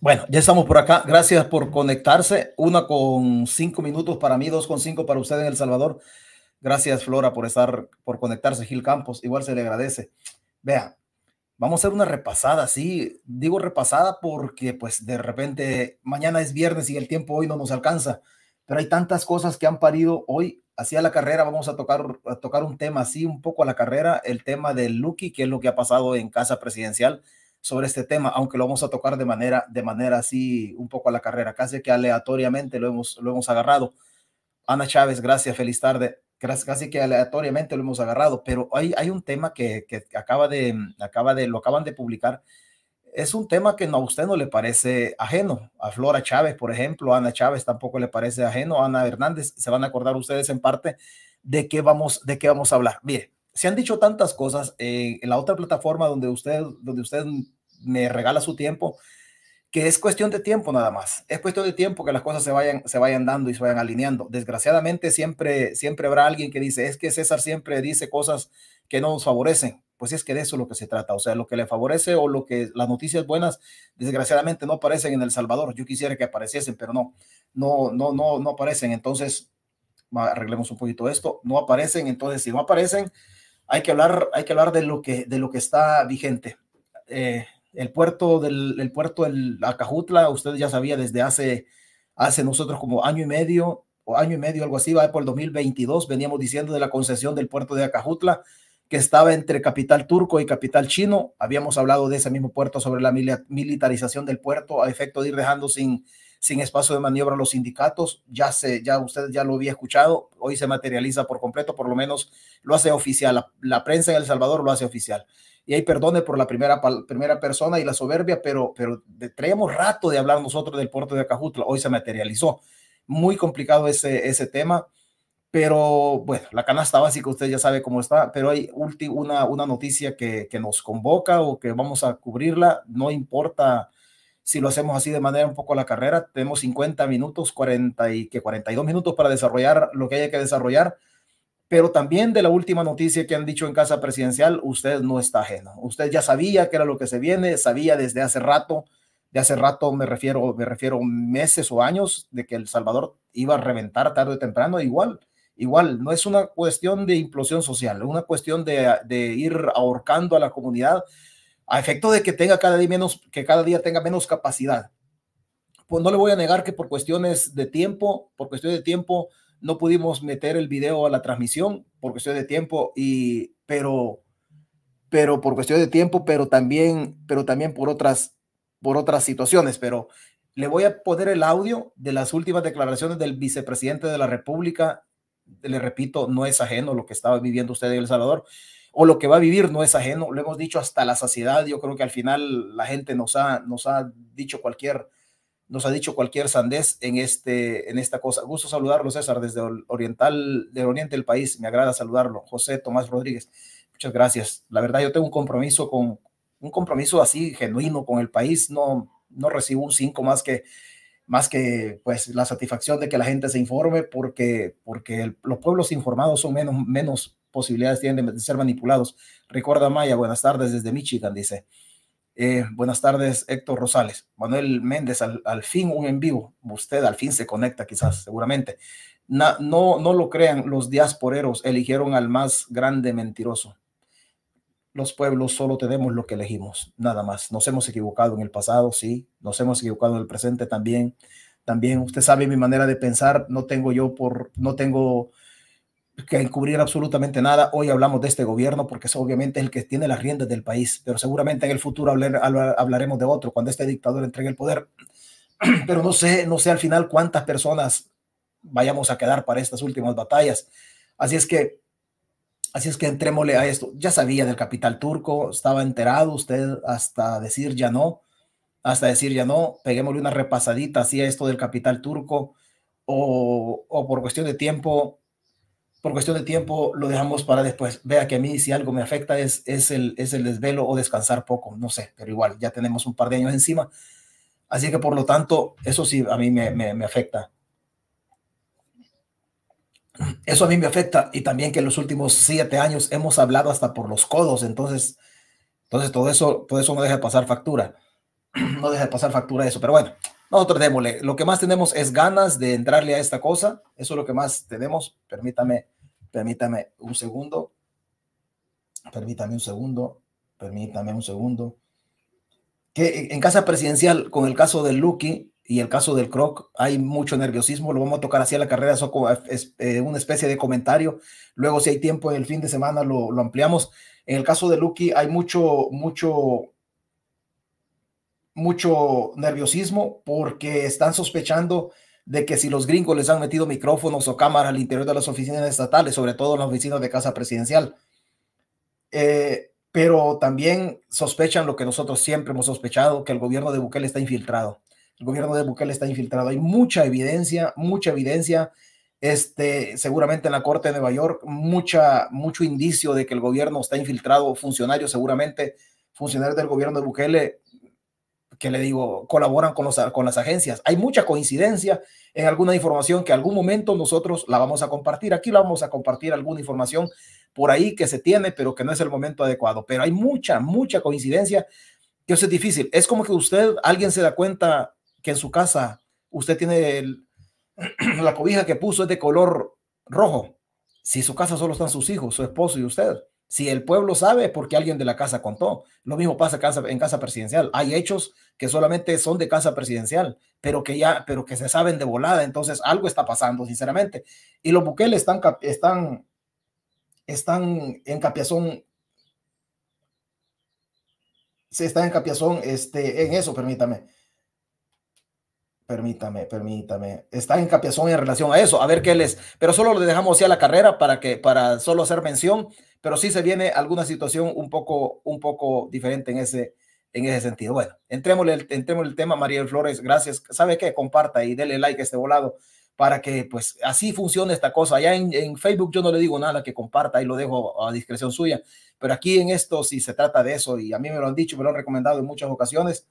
Bueno, ya estamos por acá. Gracias por conectarse. Una con cinco minutos para mí, dos con cinco para usted en El Salvador. Gracias, Flora, por estar, por conectarse, Gil Campos. Igual se le agradece. Vea, vamos a hacer una repasada, sí. Digo repasada porque, pues, de repente mañana es viernes y el tiempo hoy no nos alcanza. Pero hay tantas cosas que han parido hoy. Hacia la carrera vamos a tocar, a tocar un tema así, un poco a la carrera, el tema de Lucky, que es lo que ha pasado en Casa Presidencial sobre este tema, aunque lo vamos a tocar de manera, de manera así un poco a la carrera, casi que aleatoriamente lo hemos, lo hemos agarrado. Ana Chávez, gracias, feliz tarde. Casi que aleatoriamente lo hemos agarrado, pero hay, hay un tema que, acaba, de, acaba de, lo acaban de publicar. Es un tema que no, a usted no le parece ajeno. A Flora Chávez, por ejemplo, a Ana Chávez tampoco le parece ajeno. A Ana Hernández, se van a acordar ustedes en parte de qué vamos, de qué vamos a hablar. Mire, se han dicho tantas cosas eh, en la otra plataforma donde usted, donde usted me regala su tiempo, que es cuestión de tiempo nada más. Es cuestión de tiempo que las cosas se vayan, se vayan dando y se vayan alineando. Desgraciadamente siempre, siempre habrá alguien que dice, es que César siempre dice cosas que no nos favorecen. Pues es que de eso es lo que se trata, o sea, lo que le favorece o lo que las noticias buenas, desgraciadamente no aparecen en El Salvador. Yo quisiera que apareciesen, pero no, no, no, no, no aparecen. Entonces, arreglemos un poquito esto, no aparecen. Entonces, si no aparecen, hay que hablar, hay que hablar de lo que, de lo que está vigente. Eh, el puerto del puerto Acajutla, usted ya sabía desde hace, hace nosotros como año y medio o año y medio, algo así, va por el 2022, veníamos diciendo de la concesión del puerto de Acajutla, que estaba entre capital turco y capital chino. Habíamos hablado de ese mismo puerto sobre la militarización del puerto a efecto de ir dejando sin, sin espacio de maniobra los sindicatos. Ya sé, ya usted ya lo había escuchado, hoy se materializa por completo, por lo menos lo hace oficial. La, prensa en El Salvador lo hace oficial. Y ahí perdone por la primera, primera persona y la soberbia, pero, pero traíamos rato de hablar nosotros del puerto de Acajutla, hoy se materializó. Muy complicado ese, ese tema pero bueno, la canasta básica usted ya sabe cómo está, pero hay una, una noticia que, que, nos convoca o que vamos a cubrirla, no importa si lo hacemos así de manera un poco a la carrera, tenemos 50 minutos, 40 y que 42 minutos para desarrollar lo que haya que desarrollar. Pero también de la última noticia que han dicho en casa presidencial, usted no está ajeno. Usted ya sabía que era lo que se viene, sabía desde hace rato, de hace rato me refiero, me refiero meses o años de que El Salvador iba a reventar tarde o temprano, igual, igual, no es una cuestión de implosión social, es una cuestión de, de ir ahorcando a la comunidad a efecto de que tenga cada día menos, que cada día tenga menos capacidad. Pues no le voy a negar que por cuestiones de tiempo, por cuestiones de tiempo, no pudimos meter el video a la transmisión por cuestiones de tiempo y pero pero por cuestión de tiempo pero también pero también por otras por otras situaciones pero le voy a poner el audio de las últimas declaraciones del vicepresidente de la república le repito no es ajeno lo que estaba viviendo usted en el Salvador o lo que va a vivir no es ajeno, lo hemos dicho hasta la saciedad, yo creo que al final la gente nos ha, nos ha dicho cualquier nos ha dicho cualquier sandez en, este, en esta cosa. Gusto saludarlo, César, desde Oriental, del Oriente del país. Me agrada saludarlo. José Tomás Rodríguez, muchas gracias. La verdad, yo tengo un compromiso con, un compromiso así genuino con el país. No, no recibo un cinco más que, más que pues la satisfacción de que la gente se informe porque, porque los pueblos informados son menos, menos, posibilidades tienen de, ser manipulados. Recuerda Maya, buenas tardes desde Michigan, dice. Eh, buenas tardes, Héctor Rosales. Manuel Méndez, al, fin un en vivo. Usted al fin se conecta, quizás, seguramente. no, no lo crean, los diásporeros eligieron al más grande mentiroso. Los pueblos solo tenemos lo que elegimos, nada más. Nos hemos equivocado en el pasado, sí. Nos hemos equivocado en el presente también. También usted sabe mi manera de pensar. No tengo yo por, no tengo que encubrir absolutamente nada. Hoy hablamos de este gobierno porque es obviamente el que tiene las riendas del país, pero seguramente en el futuro hablaremos de otro cuando este dictador entregue el poder. Pero no sé, no sé al final cuántas personas vayamos a quedar para estas últimas batallas. Así es que, así es que entrémosle a esto. Ya sabía del capital turco, estaba enterado usted hasta decir ya no, hasta decir ya no. Peguémosle una repasadita así esto del capital turco o, o por cuestión de tiempo por cuestión de tiempo lo dejamos para después. Vea que a mí si algo me afecta es, el, es el desvelo o descansar poco, no sé, pero igual ya tenemos un par de años encima. Así que por lo tanto, eso sí a mí me, afecta. Eso a mí me afecta y también que en los últimos siete años hemos hablado hasta por los codos, entonces, entonces todo, eso, todo eso no deja pasar factura, no deja pasar factura eso, pero bueno, nosotros démosle. Lo que más tenemos es ganas de entrarle a esta cosa. Eso es lo que más tenemos. Permítame, permítame un segundo. Permítame un segundo. Permítame un segundo. Que en casa presidencial, con el caso del Lucky y el caso del Croc, hay mucho nerviosismo. Lo vamos a tocar así a la carrera, es eh, una especie de comentario. Luego, si hay tiempo el fin de semana, lo, lo ampliamos. En el caso de Lucky hay mucho, mucho mucho nerviosismo porque están sospechando de que si los gringos les han metido micrófonos o cámaras al interior de las oficinas estatales, sobre todo en las oficinas de casa presidencial. Eh, pero también sospechan lo que nosotros siempre hemos sospechado, que el gobierno de Bukele está infiltrado. El gobierno de Bukele está infiltrado. Hay mucha evidencia, mucha evidencia, este, seguramente en la Corte de Nueva York, mucha, mucho indicio de que el gobierno está infiltrado, funcionarios seguramente, funcionarios del gobierno de Bukele que le digo, colaboran con, con las agencias. Hay mucha coincidencia en alguna información que algún momento nosotros la vamos a compartir. Aquí la vamos a compartir alguna información por ahí que se tiene, pero que no es el momento adecuado. Pero hay mucha, mucha coincidencia que eso es difícil. Es como que usted, alguien se da cuenta que en su casa usted tiene la cobija que puso es de color rojo. Si en su casa solo están sus hijos, su esposo y usted si el pueblo sabe, porque alguien de la casa contó. Lo mismo pasa en casa presidencial. Hay hechos que solamente son de casa presidencial, pero que ya, pero que se saben de volada. Entonces algo está pasando, sinceramente. Y los buqueles están, están, están en Capiazón. Se están en Capiazón, este, en eso, permítame. Permítame, permítame. Está en Capiazón en relación a eso, a ver qué les. Pero solo le dejamos así a la carrera para que, para solo hacer mención, pero sí se viene alguna situación un poco, un poco diferente en ese, en ese sentido. Bueno, entrémosle el, el tema, Mariel Flores, gracias. ¿Sabe qué? Comparta y dele like a este volado para que pues así funcione esta cosa. Allá en, en, Facebook yo no le digo nada que comparta y lo dejo a discreción suya, pero aquí en esto si se trata de eso y a mí me lo han dicho, me lo han recomendado en muchas ocasiones,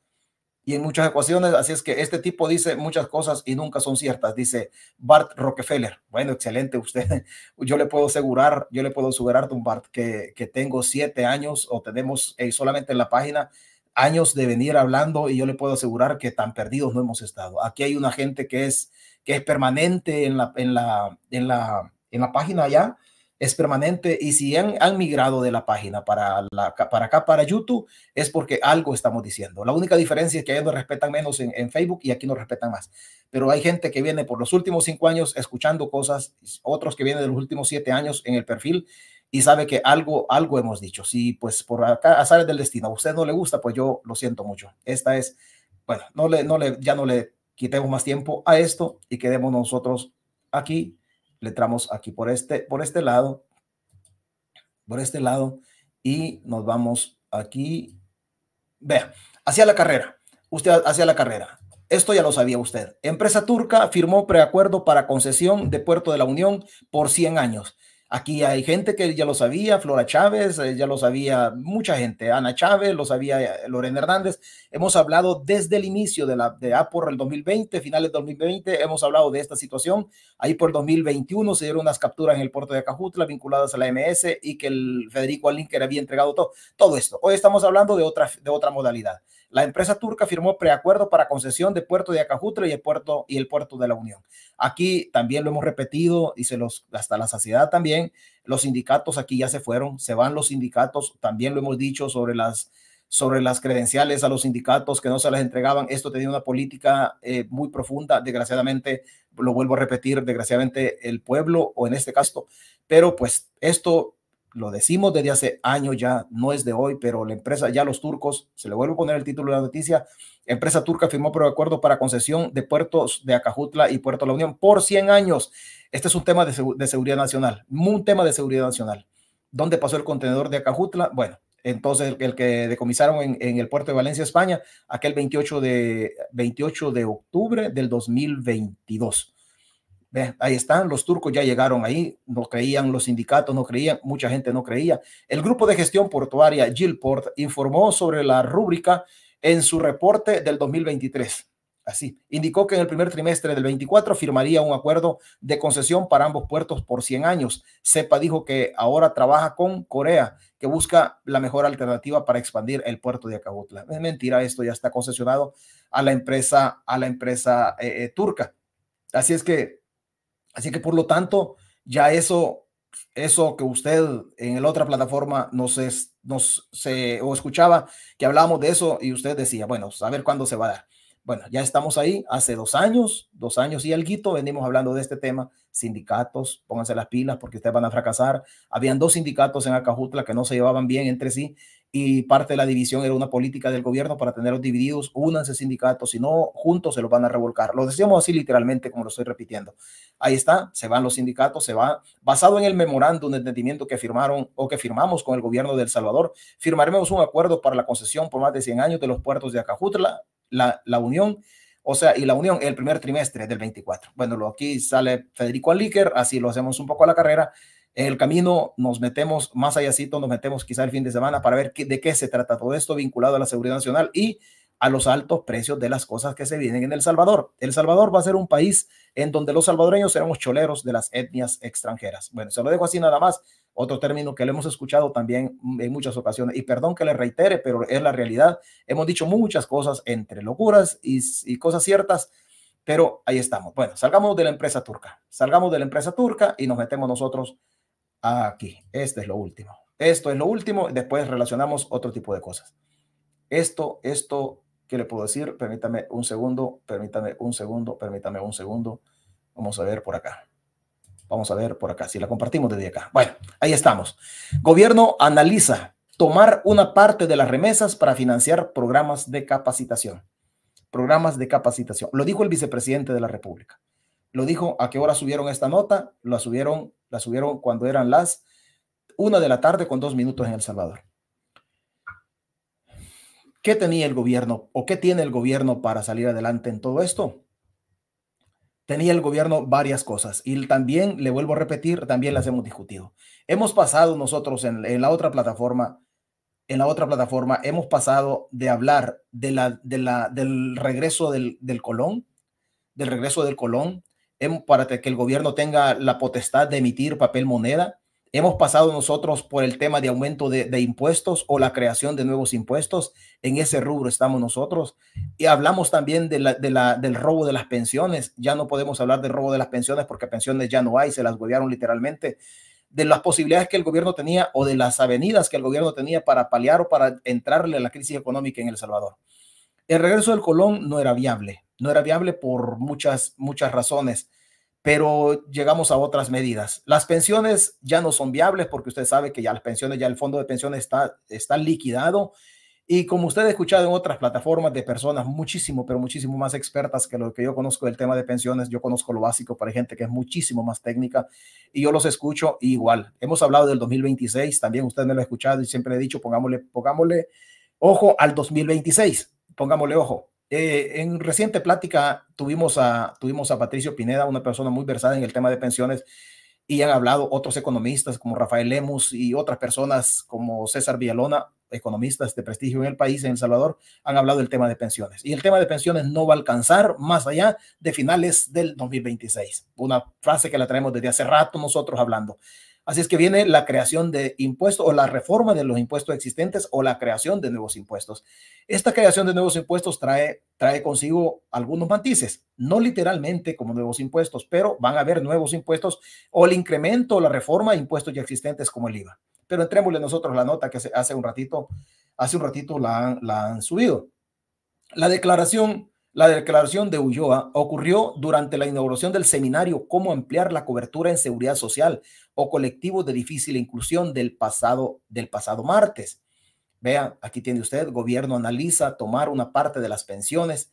y en muchas ecuaciones. Así es que este tipo dice muchas cosas y nunca son ciertas, dice Bart Rockefeller. Bueno, excelente usted. Yo le puedo asegurar, yo le puedo asegurar, don Bart, que, que tengo siete años o tenemos eh, solamente en la página años de venir hablando y yo le puedo asegurar que tan perdidos no hemos estado. Aquí hay una gente que es, que es permanente en la, en la, en la, en la página allá es permanente y si han, migrado de la página para, la, para acá, para YouTube, es porque algo estamos diciendo. La única diferencia es que ellos nos respetan menos en, Facebook y aquí nos respetan más. Pero hay gente que viene por los últimos cinco años escuchando cosas, otros que vienen de los últimos siete años en el perfil y sabe que algo, algo hemos dicho. Si pues por acá a sales del destino a usted no le gusta, pues yo lo siento mucho. Esta es, bueno, no le, no le, ya no le quitemos más tiempo a esto y quedemos nosotros aquí le aquí por este, por este lado, por este lado, y nos vamos aquí. Vea, hacia la carrera. Usted hacia la carrera. Esto ya lo sabía usted. Empresa turca firmó preacuerdo para concesión de Puerto de la Unión por 100 años. Aquí hay gente que ya lo sabía, Flora Chávez, eh, ya lo sabía mucha gente, Ana Chávez, lo sabía eh, Lorena Hernández. Hemos hablado desde el inicio de, la, de ah, el 2020, finales del 2020, hemos hablado de esta situación. Ahí por 2021 se dieron unas capturas en el puerto de Acajutla vinculadas a la MS y que el Federico Alinker había entregado todo, todo esto. Hoy estamos hablando de otra, de otra modalidad. La empresa turca firmó preacuerdo para concesión de puerto de Acajutla y el puerto, y el puerto de la Unión. Aquí también lo hemos repetido y se los hasta la saciedad también. Los sindicatos aquí ya se fueron, se van los sindicatos, también lo hemos dicho sobre las sobre las credenciales a los sindicatos que no se las entregaban. Esto tenía una política eh, muy profunda. Desgraciadamente, lo vuelvo a repetir, desgraciadamente el pueblo o en este caso, pero pues esto lo decimos desde hace años ya, no es de hoy, pero la empresa, ya los turcos, se le vuelve a poner el título de la noticia, empresa turca firmó por acuerdo para concesión de puertos de Acajutla y Puerto La Unión por 100 años. Este es un tema de, seguridad nacional, un tema de seguridad nacional. ¿Dónde pasó el contenedor de Acajutla? Bueno, entonces el, que decomisaron en, en, el puerto de Valencia, España, aquel 28 de, 28 de octubre del 2022 ahí están, los turcos ya llegaron ahí, no creían, los sindicatos no creían, mucha gente no creía. El grupo de gestión portuaria Gilport informó sobre la rúbrica en su reporte del 2023. Así, indicó que en el primer trimestre del 24 firmaría un acuerdo de concesión para ambos puertos por 100 años. sepa dijo que ahora trabaja con Corea, que busca la mejor alternativa para expandir el puerto de Acabutla. Es mentira, esto ya está concesionado a la empresa, a la empresa eh, eh, turca. Así es que Así que por lo tanto, ya eso, eso que usted en la otra plataforma nos, nos se, o escuchaba que hablábamos de eso y usted decía, bueno, pues, a ver cuándo se va a dar. Bueno, ya estamos ahí, hace dos años, dos años y algo, venimos hablando de este tema, sindicatos, pónganse las pilas porque ustedes van a fracasar. Habían dos sindicatos en Acajutla que no se llevaban bien entre sí y parte de la división era una política del gobierno para tenerlos divididos, únanse sindicatos, si no, juntos se los van a revolcar. Lo decíamos así literalmente, como lo estoy repitiendo. Ahí está, se van los sindicatos, se va, basado en el memorándum de entendimiento que firmaron o que firmamos con el gobierno de El Salvador, firmaremos un acuerdo para la concesión por más de 100 años de los puertos de Acajutla, la, la Unión, o sea, y la Unión el primer trimestre del 24. Bueno, lo, aquí sale Federico Alíquer, así lo hacemos un poco a la carrera, en el camino nos metemos más allácito, nos metemos quizá el fin de semana para ver de qué se trata todo esto vinculado a la seguridad nacional y a los altos precios de las cosas que se vienen en El Salvador. El Salvador va a ser un país en donde los salvadoreños seremos choleros de las etnias extranjeras. Bueno, se lo dejo así nada más. Otro término que le hemos escuchado también en muchas ocasiones, y perdón que le reitere, pero es la realidad. Hemos dicho muchas cosas entre locuras y, y cosas ciertas, pero ahí estamos. Bueno, salgamos de la empresa turca, salgamos de la empresa turca y nos metemos nosotros aquí. Este es lo último. Esto es lo último. Después relacionamos otro tipo de cosas. Esto, esto, ¿qué le puedo decir? Permítame un segundo, permítame un segundo, permítame un segundo. Vamos a ver por acá. Vamos a ver por acá, si la compartimos desde acá. Bueno, ahí estamos. Gobierno analiza tomar una parte de las remesas para financiar programas de capacitación. Programas de capacitación. Lo dijo el vicepresidente de la República. Lo dijo a qué hora subieron esta nota. La subieron la subieron cuando eran las una de la tarde con dos minutos en El Salvador. ¿Qué tenía el gobierno o qué tiene el gobierno para salir adelante en todo esto? Tenía el gobierno varias cosas y también, le vuelvo a repetir, también las hemos discutido. Hemos pasado nosotros en, la otra plataforma, en la otra plataforma hemos pasado de hablar de la, de la, del regreso del, del Colón, del regreso del Colón, para que el gobierno tenga la potestad de emitir papel moneda. Hemos pasado nosotros por el tema de aumento de, impuestos o la creación de nuevos impuestos. En ese rubro estamos nosotros. Y hablamos también de del robo de las pensiones. Ya no podemos hablar del robo de las pensiones porque pensiones ya no hay, se las golpearon literalmente. De las posibilidades que el gobierno tenía o de las avenidas que el gobierno tenía para paliar o para entrarle a la crisis económica en El Salvador. El regreso del Colón no era viable no era viable por muchas, muchas razones, pero llegamos a otras medidas. Las pensiones ya no son viables porque usted sabe que ya las pensiones, ya el fondo de pensiones está, está liquidado. Y como usted ha escuchado en otras plataformas de personas muchísimo, pero muchísimo más expertas que lo que yo conozco del tema de pensiones, yo conozco lo básico para gente que es muchísimo más técnica y yo los escucho igual. Hemos hablado del 2026, también usted me lo ha escuchado y siempre he dicho, pongámosle, pongámosle ojo al 2026, pongámosle ojo. Eh, en reciente plática tuvimos a, tuvimos a Patricio Pineda, una persona muy versada en el tema de pensiones, y han hablado otros economistas como Rafael Lemus y otras personas como César Villalona, economistas de prestigio en el país, en El Salvador, han hablado del tema de pensiones. Y el tema de pensiones no va a alcanzar más allá de finales del 2026. Una frase que la traemos desde hace rato nosotros hablando. Así es que viene la creación de impuestos o la reforma de los impuestos existentes o la creación de nuevos impuestos. Esta creación de nuevos impuestos trae, trae consigo algunos matices, no literalmente como nuevos impuestos, pero van a haber nuevos impuestos o el incremento o la reforma de impuestos ya existentes como el IVA. Pero entrémosle nosotros la nota que hace, un ratito, hace un ratito la han subido. La declaración la declaración de Ulloa ocurrió durante la inauguración del seminario Cómo ampliar la cobertura en seguridad social o colectivo de difícil inclusión del pasado, del pasado martes. Vean, aquí tiene usted, gobierno analiza tomar una parte de las pensiones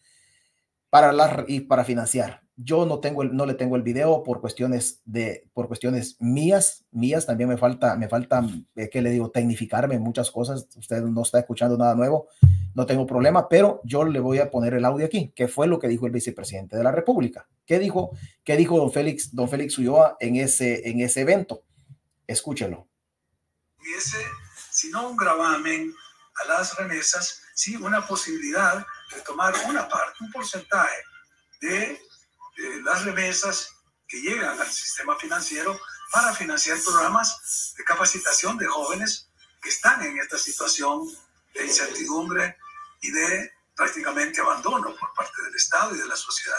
para la, y para financiar. Yo no tengo el, no le tengo el video por cuestiones de por cuestiones mías, mías también me falta me falta eh, qué le digo tecnificarme muchas cosas. Usted no está escuchando nada nuevo no tengo problema, pero yo le voy a poner el audio aquí, que fue lo que dijo el vicepresidente de la República. ¿Qué dijo, qué dijo don Félix, don Félix Ulloa en ese, en ese evento? Escúchelo. si no un gravamen a las remesas, sí una posibilidad de tomar una parte, un porcentaje de las remesas que llegan al sistema financiero para financiar programas de capacitación de jóvenes que están en esta situación de incertidumbre y de prácticamente abandono por parte del Estado y de la sociedad.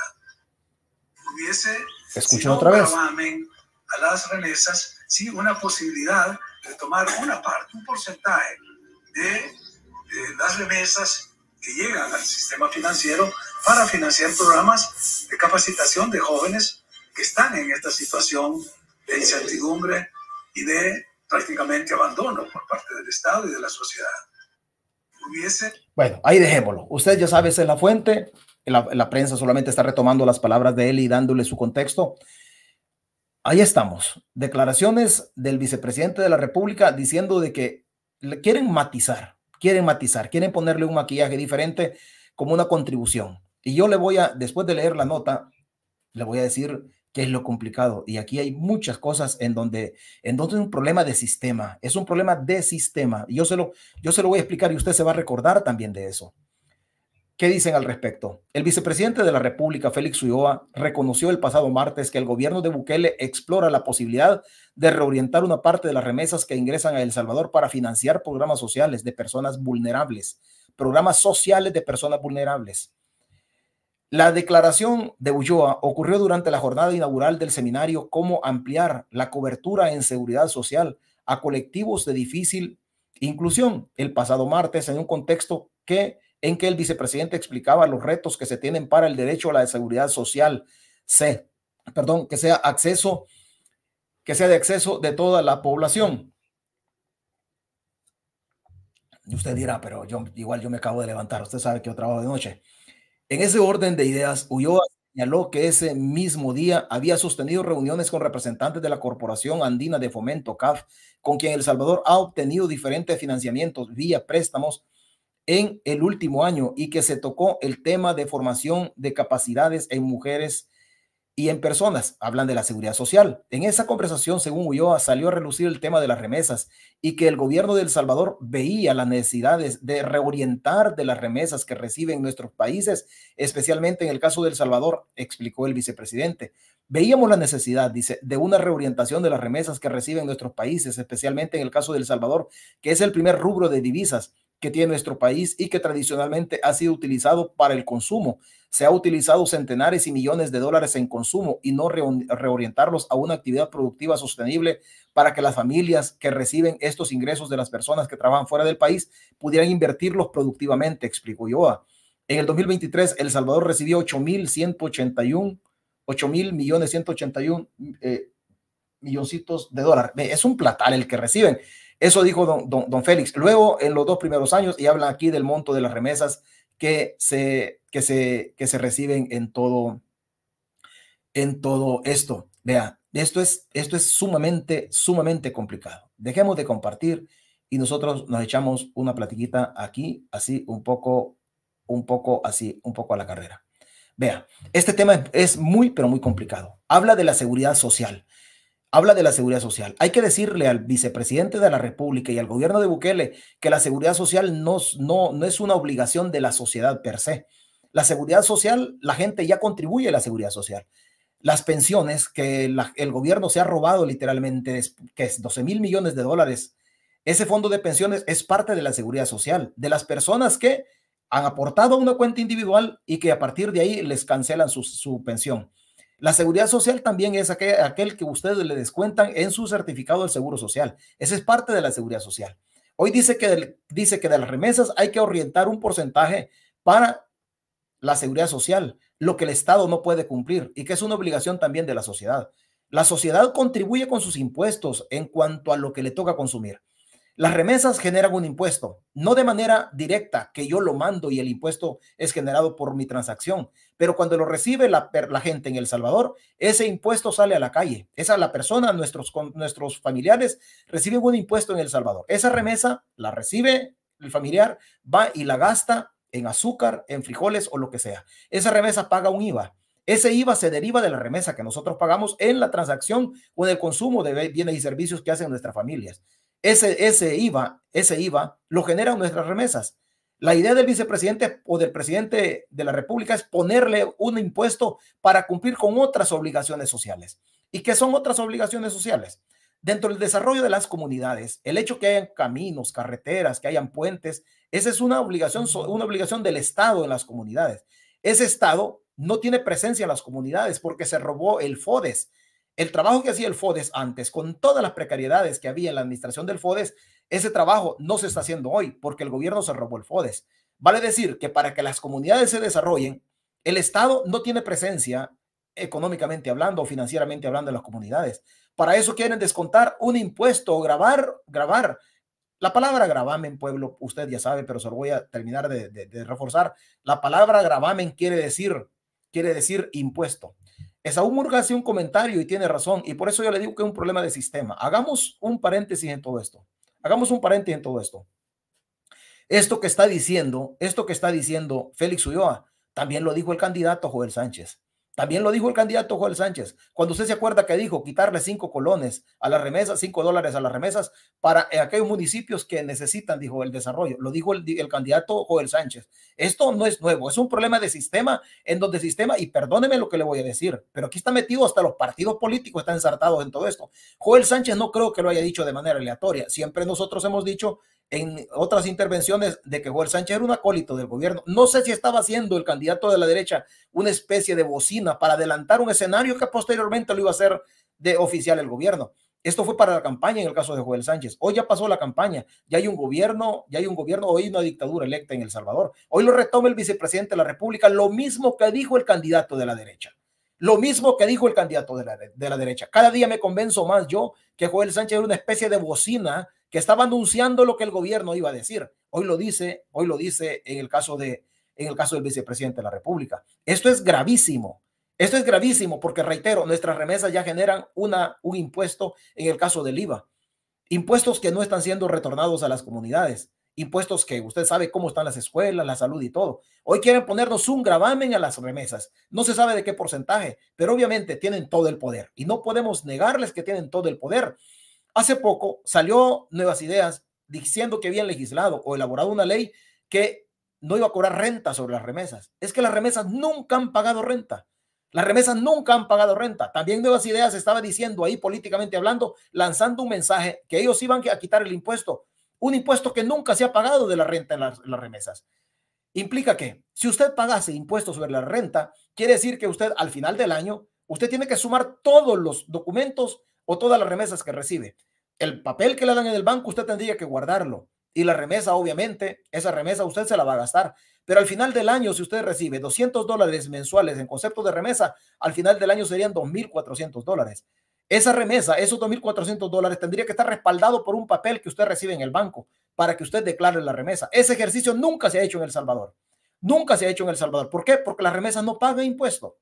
Hubiese Escuchen otra vez. a las remesas, sí, una posibilidad de tomar una parte, un porcentaje de, de las remesas que llegan al sistema financiero para financiar programas de capacitación de jóvenes que están en esta situación de incertidumbre y de prácticamente abandono por parte del Estado y de la sociedad. Bueno, ahí dejémoslo. Usted ya sabe, es la fuente. La, la prensa solamente está retomando las palabras de él y dándole su contexto. Ahí estamos. Declaraciones del vicepresidente de la República diciendo de que le quieren matizar, quieren matizar, quieren ponerle un maquillaje diferente como una contribución. Y yo le voy a, después de leer la nota, le voy a decir que es lo complicado. Y aquí hay muchas cosas en donde, en donde es un problema de sistema, es un problema de sistema. Yo se, lo, yo se lo voy a explicar y usted se va a recordar también de eso. ¿Qué dicen al respecto? El vicepresidente de la República, Félix Ulloa, reconoció el pasado martes que el gobierno de Bukele explora la posibilidad de reorientar una parte de las remesas que ingresan a El Salvador para financiar programas sociales de personas vulnerables, programas sociales de personas vulnerables. La declaración de Ulloa ocurrió durante la jornada inaugural del seminario Cómo ampliar la cobertura en seguridad social a colectivos de difícil inclusión el pasado martes en un contexto que en que el vicepresidente explicaba los retos que se tienen para el derecho a la seguridad social, C, perdón, que sea acceso que sea de acceso de toda la población. Y usted dirá, pero yo igual yo me acabo de levantar, usted sabe que yo trabajo de noche. En ese orden de ideas, Ulloa señaló que ese mismo día había sostenido reuniones con representantes de la Corporación Andina de Fomento, CAF, con quien El Salvador ha obtenido diferentes financiamientos vía préstamos en el último año y que se tocó el tema de formación de capacidades en mujeres y en personas. Hablan de la seguridad social. En esa conversación, según Ulloa, salió a relucir el tema de las remesas y que el gobierno de El Salvador veía las necesidades de reorientar de las remesas que reciben nuestros países, especialmente en el caso del Salvador, explicó el vicepresidente. Veíamos la necesidad, dice, de una reorientación de las remesas que reciben nuestros países, especialmente en el caso del El Salvador, que es el primer rubro de divisas que tiene nuestro país y que tradicionalmente ha sido utilizado para el consumo. Se ha utilizado centenares y millones de dólares en consumo y no reorientarlos a una actividad productiva sostenible para que las familias que reciben estos ingresos de las personas que trabajan fuera del país pudieran invertirlos productivamente, explicó Yoa. En el 2023, El Salvador recibió 8.181, mil millones 181 eh, milloncitos de dólares. Es un platal el que reciben. Eso dijo don, don, don Félix. Luego, en los dos primeros años, y hablan aquí del monto de las remesas que se, que se, que se reciben en todo, en todo esto. Vea, esto es, esto es sumamente, sumamente complicado. Dejemos de compartir y nosotros nos echamos una platiquita aquí, así un poco, un poco así, un poco a la carrera. Vea, este tema es muy, pero muy complicado. Habla de la seguridad social habla de la seguridad social. Hay que decirle al vicepresidente de la República y al gobierno de Bukele que la seguridad social no, es una obligación de la sociedad per se. La seguridad social, la gente ya contribuye a la seguridad social. Las pensiones que el gobierno se ha robado literalmente, que es 12 mil millones de dólares, ese fondo de pensiones es parte de la seguridad social, de las personas que han aportado a una cuenta individual y que a partir de ahí les cancelan su pensión. La seguridad social también es aquel, que ustedes le descuentan en su certificado del seguro social. Esa es parte de la seguridad social. Hoy dice que, dice que de las remesas hay que orientar un porcentaje para la seguridad social, lo que el Estado no puede cumplir y que es una obligación también de la sociedad. La sociedad contribuye con sus impuestos en cuanto a lo que le toca consumir. Las remesas generan un impuesto, no de manera directa, que yo lo mando y el impuesto es generado por mi transacción, pero cuando lo recibe la, gente en El Salvador, ese impuesto sale a la calle. Esa la persona, nuestros, nuestros familiares reciben un impuesto en El Salvador. Esa remesa la recibe el familiar, va y la gasta en azúcar, en frijoles o lo que sea. Esa remesa paga un IVA. Ese IVA se deriva de la remesa que nosotros pagamos en la transacción o en el consumo de bienes y servicios que hacen nuestras familias. Ese, ese IVA, ese IVA lo generan nuestras remesas. La idea del vicepresidente o del presidente de la República es ponerle un impuesto para cumplir con otras obligaciones sociales. ¿Y qué son otras obligaciones sociales? Dentro del desarrollo de las comunidades, el hecho que hayan caminos, carreteras, que hayan puentes, esa es una obligación, una obligación del Estado en las comunidades. Ese Estado no tiene presencia en las comunidades porque se robó el FODES, el trabajo que hacía el FODES antes, con todas las precariedades que había en la administración del FODES, ese trabajo no se está haciendo hoy porque el gobierno se robó el FODES. Vale decir que para que las comunidades se desarrollen, el Estado no tiene presencia económicamente hablando o financieramente hablando en las comunidades. Para eso quieren descontar un impuesto o grabar, grabar. La palabra gravamen, pueblo, usted ya sabe, pero se lo voy a terminar de, reforzar. La palabra gravamen quiere decir, quiere decir impuesto. Esaú Murga hace un comentario y tiene razón, y por eso yo le digo que es un problema de sistema. Hagamos un paréntesis en todo esto. Hagamos un paréntesis en todo esto. Esto que está diciendo, esto que está diciendo Félix Ulloa, también lo dijo el candidato Joel Sánchez. También lo dijo el candidato Joel Sánchez. Cuando usted se acuerda que dijo quitarle cinco colones a las remesas, cinco dólares a las remesas para eh, aquellos municipios que necesitan, dijo el desarrollo. Lo dijo el, candidato Joel Sánchez. Esto no es nuevo, es un problema de sistema en donde sistema, y perdóneme lo que le voy a decir, pero aquí está metido hasta los partidos políticos, están ensartados en todo esto. Joel Sánchez no creo que lo haya dicho de manera aleatoria. Siempre nosotros hemos dicho en otras intervenciones de que Joel Sánchez era un acólito del gobierno. No sé si estaba haciendo el candidato de la derecha una especie de bocina para adelantar un escenario que posteriormente lo iba a hacer de oficial el gobierno. Esto fue para la campaña en el caso de Joel Sánchez. Hoy ya pasó la campaña, ya hay un gobierno, ya hay un gobierno, hoy hay una dictadura electa en El Salvador. Hoy lo retoma el vicepresidente de la República, lo mismo que dijo el candidato de la derecha. Lo mismo que dijo el candidato de la, derecha. Cada día me convenzo más yo que Joel Sánchez era una especie de bocina que estaba anunciando lo que el gobierno iba a decir. Hoy lo dice, hoy lo dice en el caso de en el caso del vicepresidente de la República. Esto es gravísimo. Esto es gravísimo porque reitero, nuestras remesas ya generan una un impuesto en el caso del IVA. Impuestos que no están siendo retornados a las comunidades impuestos que usted sabe cómo están las escuelas, la salud y todo. Hoy quieren ponernos un gravamen a las remesas. No se sabe de qué porcentaje, pero obviamente tienen todo el poder y no podemos negarles que tienen todo el poder. Hace poco salió Nuevas Ideas diciendo que habían legislado o elaborado una ley que no iba a cobrar renta sobre las remesas. Es que las remesas nunca han pagado renta. Las remesas nunca han pagado renta. También Nuevas Ideas estaba diciendo ahí políticamente hablando, lanzando un mensaje que ellos iban a quitar el impuesto un impuesto que nunca se ha pagado de la renta en las, remesas. Implica que si usted pagase impuestos sobre la renta, quiere decir que usted al final del año, usted tiene que sumar todos los documentos o todas las remesas que recibe. El papel que le dan en el banco, usted tendría que guardarlo. Y la remesa, obviamente, esa remesa usted se la va a gastar. Pero al final del año, si usted recibe 200 dólares mensuales en concepto de remesa, al final del año serían 2.400 dólares. Esa remesa, esos 2.400 dólares, tendría que estar respaldado por un papel que usted recibe en el banco para que usted declare la remesa. Ese ejercicio nunca se ha hecho en El Salvador. Nunca se ha hecho en El Salvador. ¿Por qué? Porque la remesa no paga impuestos.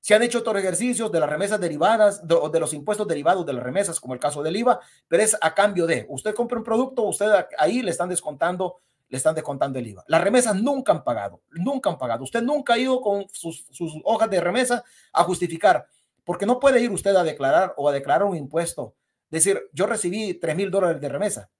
Se han hecho otros ejercicios de las remesas derivadas de, de los impuestos derivados de las remesas, como el caso del IVA, pero es a cambio de, usted compra un producto, usted ahí le están descontando le están descontando el IVA. Las remesas nunca han pagado, nunca han pagado. Usted nunca ha ido con sus, sus hojas de remesa a justificar porque no puede ir usted a declarar o a declarar un impuesto. Decir, yo recibí 3 mil dólares de remesa.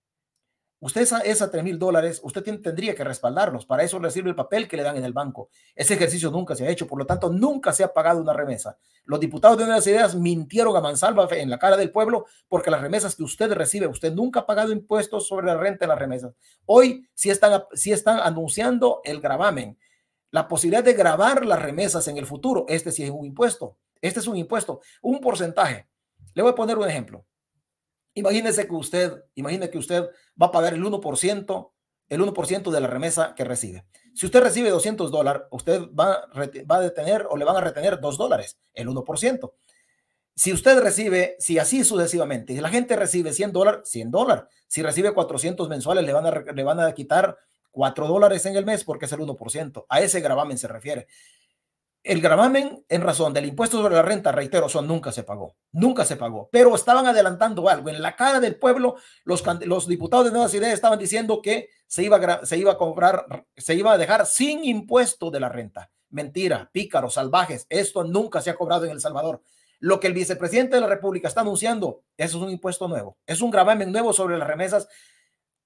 Usted esa, esa 3 mil dólares, usted tendría que respaldarlos. Para eso recibe el papel que le dan en el banco. Ese ejercicio nunca se ha hecho, por lo tanto, nunca se ha pagado una remesa. Los diputados de Nuevas Ideas mintieron a mansalva en la cara del pueblo porque las remesas que usted recibe, usted nunca ha pagado impuestos sobre la renta de las remesas. Hoy sí están, sí están anunciando el gravamen, la posibilidad de grabar las remesas en el futuro. Este sí es un impuesto. Este es un impuesto, un porcentaje. Le voy a poner un ejemplo. Imagínese que usted, imagine que usted va a pagar el 1%, el 1% de la remesa que recibe. Si usted recibe 200 dólares, usted va, va a detener o le van a retener 2 dólares, el 1%. Si usted recibe, si así sucesivamente, si la gente recibe 100 dólares, 100 dólares. Si recibe 400 mensuales, le van a, le van a quitar 4 dólares en el mes porque es el 1%. A ese gravamen se refiere el gravamen en razón del impuesto sobre la renta, reitero, son nunca se pagó, nunca se pagó, pero estaban adelantando algo. En la cara del pueblo, los, diputados de Nuevas Ideas estaban diciendo que se iba, a, se cobrar, se iba a dejar sin impuesto de la renta. Mentira, pícaros, salvajes, esto nunca se ha cobrado en El Salvador. Lo que el vicepresidente de la República está anunciando, eso es un impuesto nuevo, es un gravamen nuevo sobre las remesas.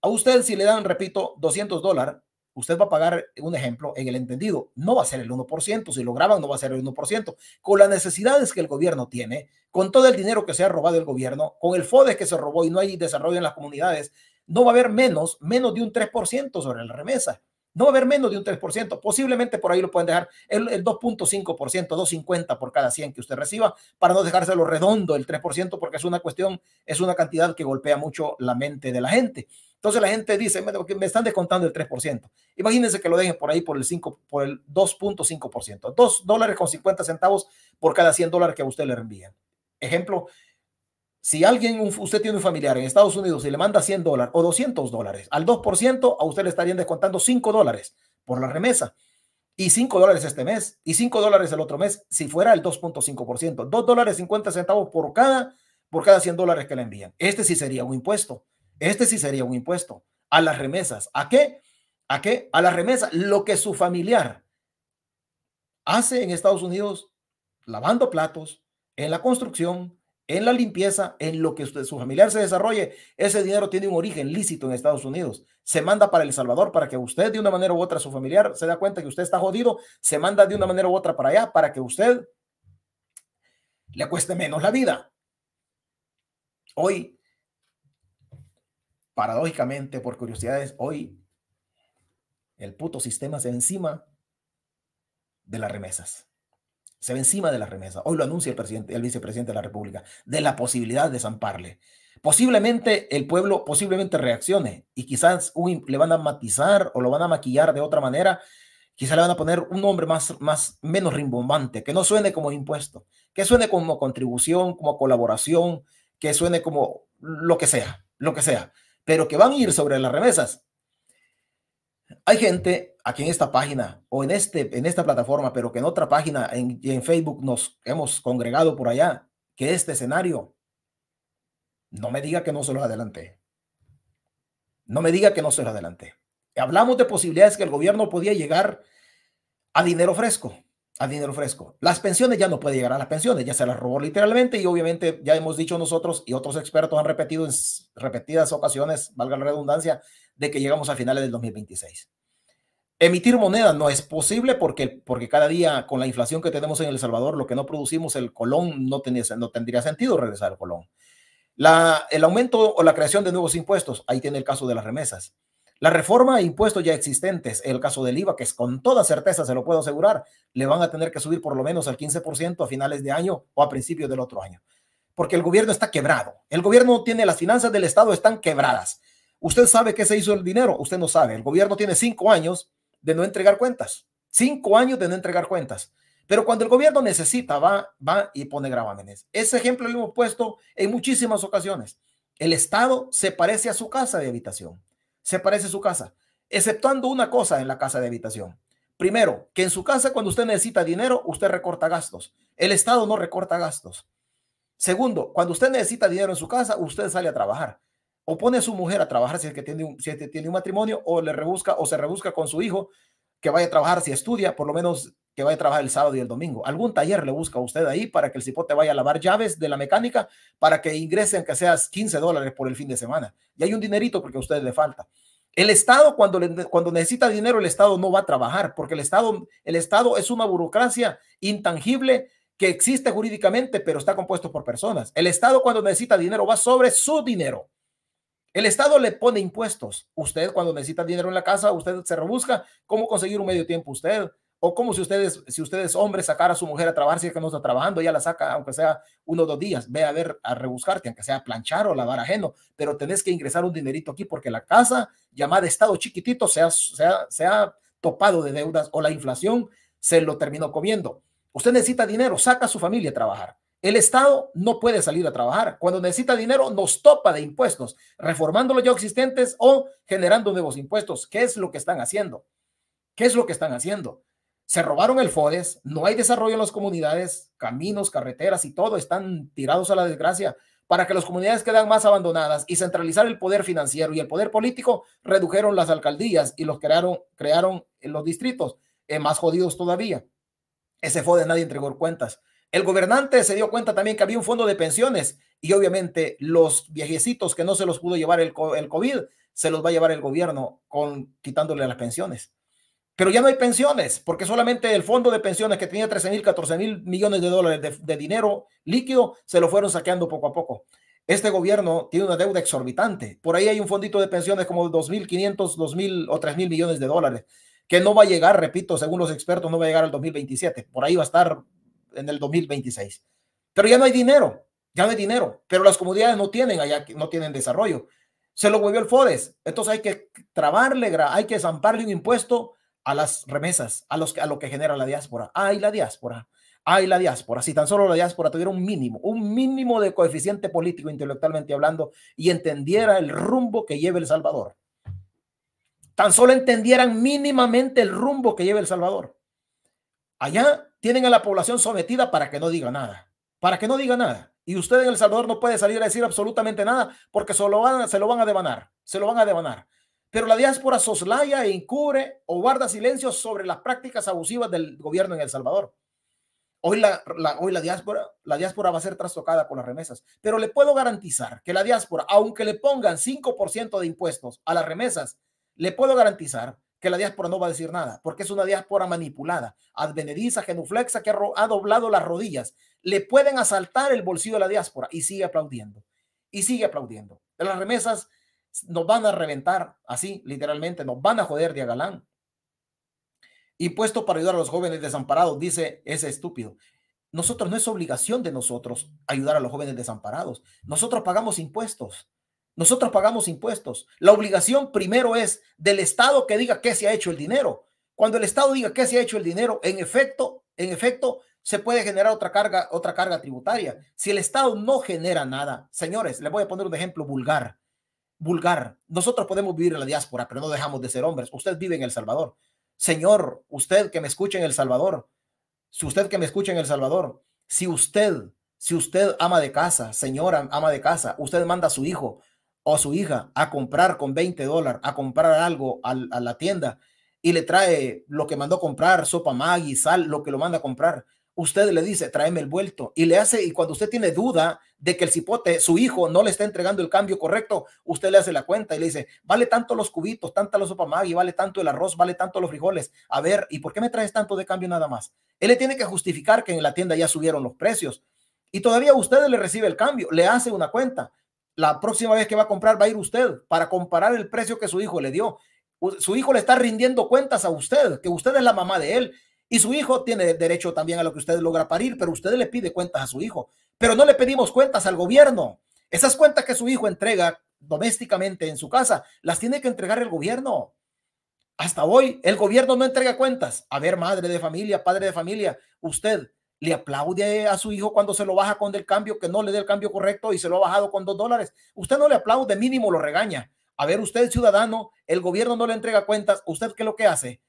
A usted si le dan, repito, 200 dólares, usted va a pagar un ejemplo en el entendido, no va a ser el 1%, si lo graban no va a ser el 1%, con las necesidades que el gobierno tiene, con todo el dinero que se ha robado el gobierno, con el FODE que se robó y no hay desarrollo en las comunidades, no va a haber menos, menos de un 3% sobre la remesa. No va a haber menos de un 3%. Posiblemente por ahí lo pueden dejar el, el 2.5%, 2.50 por cada 100 que usted reciba, para no dejárselo redondo el 3%, porque es una cuestión, es una cantidad que golpea mucho la mente de la gente. Entonces la gente dice, me, están descontando el 3%. Imagínense que lo dejen por ahí por el 5, por el 2.5%. 2 dólares con 50 centavos por cada 100 dólares que a usted le envían. Ejemplo, si alguien, usted tiene un familiar en Estados Unidos y le manda 100 dólares o 200 dólares, al 2% a usted le estarían descontando 5 dólares por la remesa y 5 dólares este mes y 5 dólares el otro mes si fuera el 2.5%. 2 dólares 50 centavos por cada, por cada 100 dólares que le envían. Este sí sería un impuesto. Este sí sería un impuesto a las remesas. ¿A qué? ¿A qué? A las remesas. Lo que su familiar hace en Estados Unidos, lavando platos, en la construcción, en la limpieza, en lo que su familiar se desarrolle, ese dinero tiene un origen lícito en Estados Unidos. Se manda para El Salvador para que usted de una manera u otra, su familiar se da cuenta que usted está jodido, se manda de una manera u otra para allá para que usted le cueste menos la vida. Hoy paradójicamente, por curiosidades, hoy el puto sistema se ve encima de las remesas. Se ve encima de las remesas. Hoy lo anuncia el, presidente, el vicepresidente de la República, de la posibilidad de zamparle. Posiblemente el pueblo posiblemente reaccione y quizás le van a matizar o lo van a maquillar de otra manera. Quizás le van a poner un nombre más, más, menos rimbombante, que no suene como impuesto, que suene como contribución, como colaboración, que suene como lo que sea, lo que sea pero que van a ir sobre las remesas. Hay gente aquí en esta página o en, este, en esta plataforma, pero que en otra página en, en Facebook nos hemos congregado por allá, que este escenario, no me diga que no se los adelante. No me diga que no se los adelante. Hablamos de posibilidades que el gobierno podía llegar a dinero fresco a dinero fresco. Las pensiones ya no puede llegar a las pensiones, ya se las robó literalmente y obviamente ya hemos dicho nosotros y otros expertos han repetido en repetidas ocasiones, valga la redundancia, de que llegamos a finales del 2026. Emitir moneda no es posible porque, porque cada día con la inflación que tenemos en El Salvador, lo que no producimos, el colón, no, tendría sentido regresar al colón. La, el aumento o la creación de nuevos impuestos, ahí tiene el caso de las remesas. La reforma de impuestos ya existentes, el caso del IVA, que es con toda certeza se lo puedo asegurar, le van a tener que subir por lo menos al 15% a finales de año o a principios del otro año, porque el gobierno está quebrado. El gobierno tiene las finanzas del Estado están quebradas. Usted sabe qué se hizo el dinero, usted no sabe. El gobierno tiene cinco años de no entregar cuentas, cinco años de no entregar cuentas. Pero cuando el gobierno necesita, va, va y pone gravámenes. Ese ejemplo lo hemos puesto en muchísimas ocasiones. El Estado se parece a su casa de habitación se parece a su casa, exceptuando una cosa en la casa de habitación. Primero, que en su casa cuando usted necesita dinero, usted recorta gastos. El Estado no recorta gastos. Segundo, cuando usted necesita dinero en su casa, usted sale a trabajar. O pone a su mujer a trabajar si que tiene un, si tiene un matrimonio, o le rebusca o se rebusca con su hijo que vaya a trabajar, si estudia, por lo menos que vaya a trabajar el sábado y el domingo. Algún taller le busca a usted ahí para que el cipote vaya a lavar llaves de la mecánica para que ingresen que seas 15 dólares por el fin de semana. Y hay un dinerito porque a usted le falta. El Estado, cuando, cuando necesita dinero, el Estado no va a trabajar porque el Estado, el Estado es una burocracia intangible que existe jurídicamente, pero está compuesto por personas. El Estado, cuando necesita dinero, va sobre su dinero. El Estado le pone impuestos. Usted cuando necesita dinero en la casa, usted se rebusca cómo conseguir un medio tiempo usted. O como si ustedes, si ustedes hombres sacar a su mujer a trabajar, si es que no está trabajando, ella la saca, aunque sea uno o dos días, ve a ver, a rebuscarte, aunque sea planchar o lavar ajeno, pero tenés que ingresar un dinerito aquí porque la casa, llamada Estado chiquitito, se ha, se se ha topado de deudas o la inflación se lo terminó comiendo. Usted necesita dinero, saca a su familia a trabajar. El Estado no puede salir a trabajar. Cuando necesita dinero, nos topa de impuestos, reformando los ya existentes o generando nuevos impuestos. ¿Qué es lo que están haciendo? ¿Qué es lo que están haciendo? Se robaron el FODES, no hay desarrollo en las comunidades, caminos, carreteras y todo están tirados a la desgracia para que las comunidades quedan más abandonadas y centralizar el poder financiero y el poder político, redujeron las alcaldías y los crearon, crearon los distritos eh, más jodidos todavía. Ese FODES nadie entregó cuentas. El gobernante se dio cuenta también que había un fondo de pensiones y obviamente los viejecitos que no se los pudo llevar el, COVID, se los va a llevar el gobierno con quitándole las pensiones. Pero ya no hay pensiones, porque solamente el fondo de pensiones que tenía 13 mil, 14 mil millones de dólares de, dinero líquido, se lo fueron saqueando poco a poco. Este gobierno tiene una deuda exorbitante. Por ahí hay un fondito de pensiones como 2.500, 2.000 o 3.000 millones de dólares, que no va a llegar, repito, según los expertos, no va a llegar al 2027. Por ahí va a estar en el 2026. Pero ya no hay dinero, ya no hay dinero, pero las comunidades no tienen allá, no tienen desarrollo. Se lo volvió el FODES. Entonces hay que trabarle, hay que zamparle un impuesto a las remesas, a, los, a lo que genera la diáspora. Hay la diáspora. hay la diáspora. Si tan solo la diáspora tuviera un mínimo, un mínimo de coeficiente político, intelectualmente hablando, y entendiera el rumbo que lleva El Salvador. Tan solo entendieran mínimamente el rumbo que lleva El Salvador. Allá tienen a la población sometida para que no diga nada, para que no diga nada. Y usted en El Salvador no puede salir a decir absolutamente nada porque se lo van, se lo van a devanar, se lo van a devanar. Pero la diáspora soslaya e encubre o guarda silencio sobre las prácticas abusivas del gobierno en El Salvador. Hoy la, hoy la diáspora, la diáspora va a ser trastocada con las remesas, pero le puedo garantizar que la diáspora, aunque le pongan 5% de impuestos a las remesas, le puedo garantizar que la diáspora no va a decir nada, porque es una diáspora manipulada, advenediza, genuflexa, que ha doblado las rodillas. Le pueden asaltar el bolsillo de la diáspora y sigue aplaudiendo, y sigue aplaudiendo. las remesas nos van a reventar, así, literalmente, nos van a joder de galán. Impuesto para ayudar a los jóvenes desamparados, dice ese estúpido. Nosotros no es obligación de nosotros ayudar a los jóvenes desamparados. Nosotros pagamos impuestos. Nosotros pagamos impuestos. La obligación primero es del Estado que diga qué se ha hecho el dinero. Cuando el Estado diga qué se ha hecho el dinero, en efecto, en efecto, se puede generar otra carga, otra carga tributaria. Si el Estado no genera nada, señores, les voy a poner un ejemplo vulgar. Vulgar. Nosotros podemos vivir en la diáspora, pero no dejamos de ser hombres. Usted vive en El Salvador. Señor, usted que me escucha en El Salvador, si usted que me escucha en El Salvador, si usted, si usted ama de casa, señora ama de casa, usted manda a su hijo a su hija a comprar con 20 dólares, a comprar algo a, la tienda y le trae lo que mandó comprar, sopa maggi, sal, lo que lo manda a comprar. Usted le dice, tráeme el vuelto y le hace, y cuando usted tiene duda de que el cipote, su hijo, no le está entregando el cambio correcto, usted le hace la cuenta y le dice, vale tanto los cubitos, tanto la sopa maggi, vale tanto el arroz, vale tanto los frijoles. A ver, ¿y por qué me traes tanto de cambio nada más? Él le tiene que justificar que en la tienda ya subieron los precios y todavía usted le recibe el cambio, le hace una cuenta la próxima vez que va a comprar va a ir usted para comparar el precio que su hijo le dio. Su hijo le está rindiendo cuentas a usted, que usted es la mamá de él y su hijo tiene derecho también a lo que usted logra parir, pero usted le pide cuentas a su hijo. Pero no le pedimos cuentas al gobierno. Esas cuentas que su hijo entrega domésticamente en su casa, las tiene que entregar el gobierno. Hasta hoy el gobierno no entrega cuentas. A ver, madre de familia, padre de familia, usted le aplaude a su hijo cuando se lo baja con el cambio, que no le dé el cambio correcto y se lo ha bajado con dos dólares. Usted no le aplaude, mínimo lo regaña. A ver, usted ciudadano, el gobierno no le entrega cuentas, ¿usted qué es lo que hace?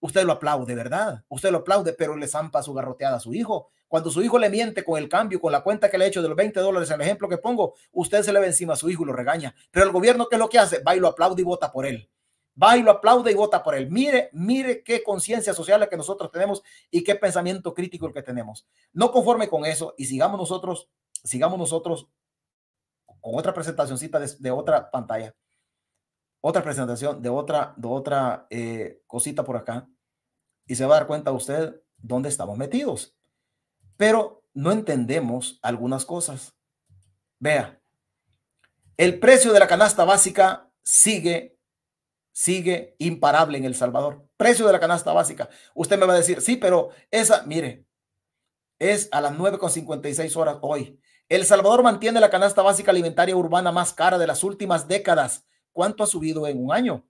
Usted lo aplaude, ¿verdad? Usted lo aplaude, pero le zampa su garroteada a su hijo. Cuando su hijo le miente con el cambio, con la cuenta que le ha hecho de los 20 dólares, el ejemplo que pongo, usted se le ve encima a su hijo y lo regaña. Pero el gobierno, ¿qué es lo que hace? Va y lo aplaude y vota por él bailo, y lo aplaude y vota por él. Mire, mire qué conciencia social la que nosotros tenemos y qué pensamiento crítico el que tenemos. No conforme con eso y sigamos nosotros, sigamos nosotros con otra presentacioncita de, de otra pantalla. Otra presentación de otra, de otra eh, cosita por acá. Y se va a dar cuenta usted dónde estamos metidos. Pero no entendemos algunas cosas. Vea, el precio de la canasta básica sigue sigue imparable en El Salvador. Precio de la canasta básica. Usted me va a decir, sí, pero esa, mire, es a las 9.56 horas hoy. El Salvador mantiene la canasta básica alimentaria urbana más cara de las últimas décadas. ¿Cuánto ha subido en un año?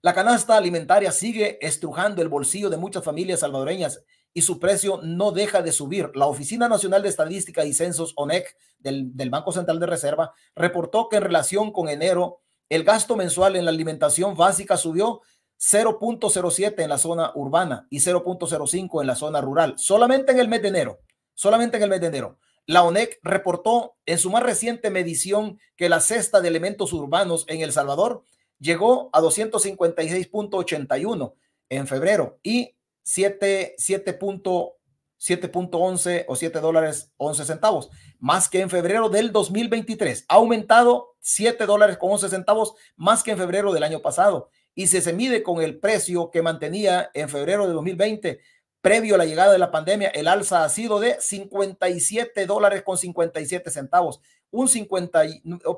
La canasta alimentaria sigue estrujando el bolsillo de muchas familias salvadoreñas y su precio no deja de subir. La Oficina Nacional de Estadística y Censos, ONEC, del, del, Banco Central de Reserva, reportó que en relación con enero el gasto mensual en la alimentación básica subió 0.07 en la zona urbana y 0.05 en la zona rural, solamente en el mes de enero, solamente en el mes de enero. La ONEC reportó en su más reciente medición que la cesta de elementos urbanos en El Salvador llegó a 256.81 en febrero y 7.81 7.11 o 7 dólares 11 centavos, más que en febrero del 2023. Ha aumentado 7 dólares con 11 centavos más que en febrero del año pasado. Y si se mide con el precio que mantenía en febrero de 2020, previo a la llegada de la pandemia, el alza ha sido de 57 dólares con 57 centavos, un 50,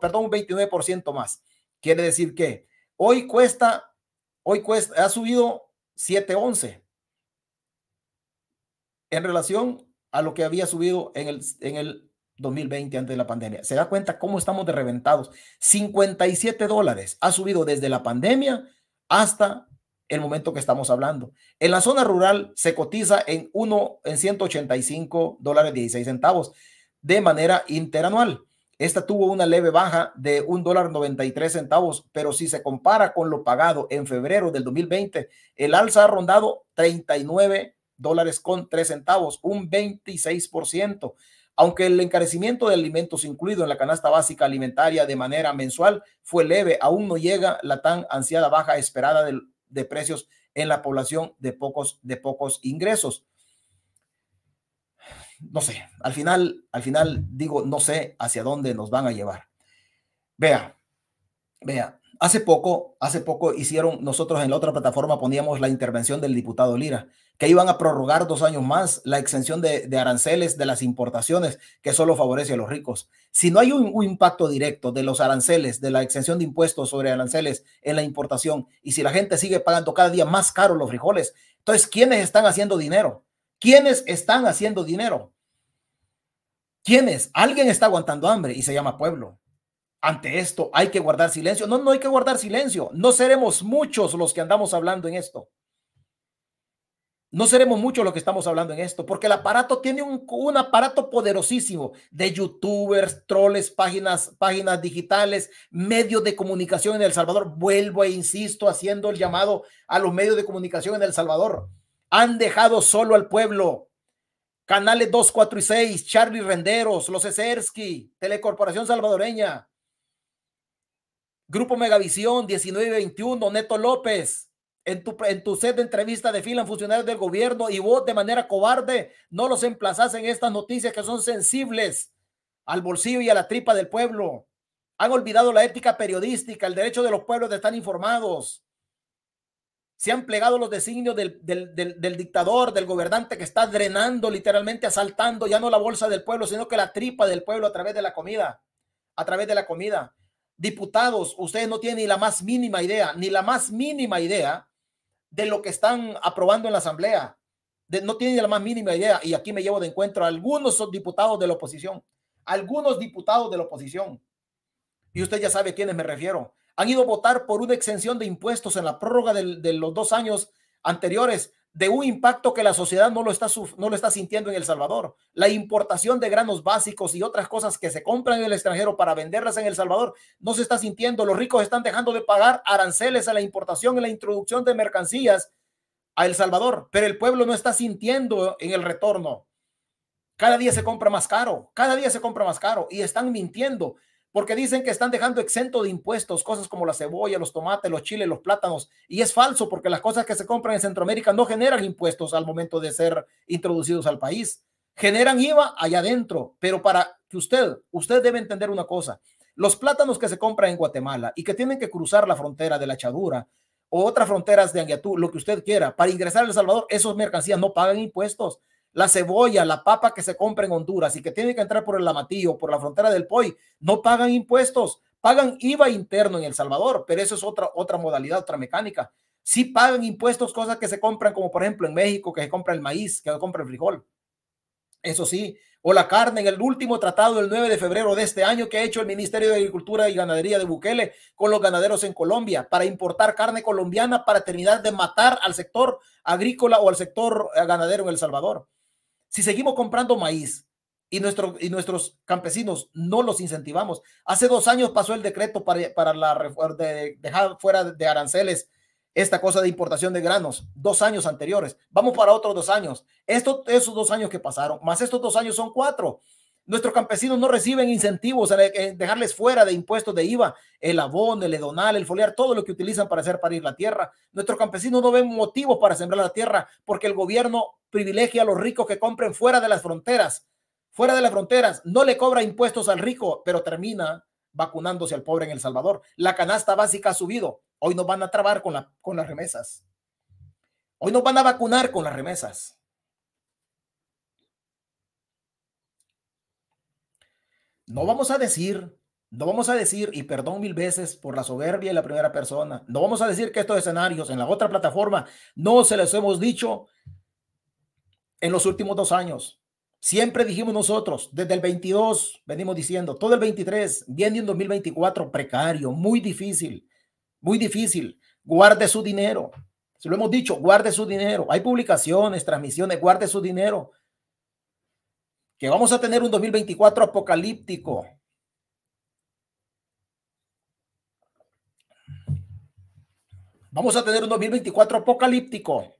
perdón, un 29% más. Quiere decir que hoy cuesta, hoy cuesta, ha subido 7.11 en relación a lo que había subido en el, en el 2020 antes de la pandemia. Se da cuenta cómo estamos de reventados. 57 dólares ha subido desde la pandemia hasta el momento que estamos hablando. En la zona rural se cotiza en uno en 185 dólares 16 centavos de manera interanual. Esta tuvo una leve baja de un dólar 93 centavos, pero si se compara con lo pagado en febrero del 2020, el alza ha rondado 39 dólares con tres centavos, un 26%. Aunque el encarecimiento de alimentos incluido en la canasta básica alimentaria de manera mensual fue leve, aún no llega la tan ansiada baja esperada de, de precios en la población de pocos, de pocos ingresos. No sé, al final, al final digo, no sé hacia dónde nos van a llevar. Vea, vea, Hace poco, hace poco hicieron, nosotros en la otra plataforma poníamos la intervención del diputado Lira, que iban a prorrogar dos años más la exención de, aranceles de las importaciones, que solo favorece a los ricos. Si no hay un, un, impacto directo de los aranceles, de la exención de impuestos sobre aranceles en la importación, y si la gente sigue pagando cada día más caro los frijoles, entonces, ¿quiénes están haciendo dinero? ¿Quiénes están haciendo dinero? ¿Quiénes? Alguien está aguantando hambre y se llama pueblo. Ante esto hay que guardar silencio. No, no hay que guardar silencio. No seremos muchos los que andamos hablando en esto. No seremos muchos los que estamos hablando en esto, porque el aparato tiene un, aparato poderosísimo de youtubers, troles, páginas, páginas digitales, medios de comunicación en El Salvador. Vuelvo e insisto haciendo el llamado a los medios de comunicación en El Salvador. Han dejado solo al pueblo. Canales 2, 4 y 6, Charlie Renderos, Los Esersky, Telecorporación Salvadoreña, Grupo Megavisión 1921, Neto López. En tu, en tu set de entrevista de funcionarios del gobierno y vos de manera cobarde no los emplazas en estas noticias que son sensibles al bolsillo y a la tripa del pueblo. Han olvidado la ética periodística, el derecho de los pueblos de estar informados. Se han plegado los designios del, del, del dictador, del gobernante que está drenando, literalmente asaltando ya no la bolsa del pueblo, sino que la tripa del pueblo a través de la comida, a través de la comida diputados, ustedes no tienen ni la más mínima idea, ni la más mínima idea de lo que están aprobando en la Asamblea. no tienen ni la más mínima idea. Y aquí me llevo de encuentro a algunos diputados de la oposición, algunos diputados de la oposición. Y usted ya sabe a quiénes me refiero. Han ido a votar por una exención de impuestos en la prórroga de los dos años anteriores de un impacto que la sociedad no lo, está, no lo está sintiendo en El Salvador. La importación de granos básicos y otras cosas que se compran en el extranjero para venderlas en El Salvador no se está sintiendo. Los ricos están dejando de pagar aranceles a la importación y la introducción de mercancías a El Salvador, pero el pueblo no está sintiendo en el retorno. Cada día se compra más caro, cada día se compra más caro y están mintiendo porque dicen que están dejando exento de impuestos cosas como la cebolla, los tomates, los chiles, los plátanos. Y es falso porque las cosas que se compran en Centroamérica no generan impuestos al momento de ser introducidos al país. Generan IVA allá adentro, pero para que usted, usted debe entender una cosa. Los plátanos que se compran en Guatemala y que tienen que cruzar la frontera de la Chadura o otras fronteras de Anguiatú, lo que usted quiera, para ingresar a El Salvador, esos mercancías no pagan impuestos la cebolla, la papa que se compra en Honduras y que tiene que entrar por el Lamatillo, por la frontera del POI, no pagan impuestos, pagan IVA interno en El Salvador, pero eso es otra, otra modalidad, otra mecánica. Sí pagan impuestos cosas que se compran, como por ejemplo en México, que se compra el maíz, que se compra el frijol. Eso sí, o la carne en el último tratado del 9 de febrero de este año que ha hecho el Ministerio de Agricultura y Ganadería de Bukele con los ganaderos en Colombia para importar carne colombiana para terminar de matar al sector agrícola o al sector eh, ganadero en El Salvador. Si seguimos comprando maíz y, nuestro, y nuestros campesinos no los incentivamos, hace dos años pasó el decreto para, la, dejar fuera de aranceles esta cosa de importación de granos, dos años anteriores. Vamos para otros dos años. esto esos dos años que pasaron, más estos dos años son cuatro. Nuestros campesinos no reciben incentivos a eh, dejarles fuera de impuestos de IVA, el abono, el edonal, el foliar, todo lo que utilizan para hacer parir la tierra. Nuestros campesinos no ven motivos para sembrar la tierra porque el gobierno privilegia a los ricos que compren fuera de las fronteras. Fuera de las fronteras, no le cobra impuestos al rico, pero termina vacunándose al pobre en El Salvador. La canasta básica ha subido. Hoy nos van a trabar con, la, con las remesas. Hoy nos van a vacunar con las remesas. No vamos a decir, no vamos a decir, y perdón mil veces por la soberbia de la primera persona, no vamos a decir que estos escenarios en la otra plataforma no se les hemos dicho en los últimos dos años. Siempre dijimos nosotros, desde el 22 venimos diciendo, todo el 23 viene un 2024 precario, muy difícil, muy difícil. Guarde su dinero. Se lo hemos dicho, guarde su dinero. Hay publicaciones, transmisiones, guarde su dinero que vamos a tener un 2024 apocalíptico. Vamos a tener un 2024 apocalíptico.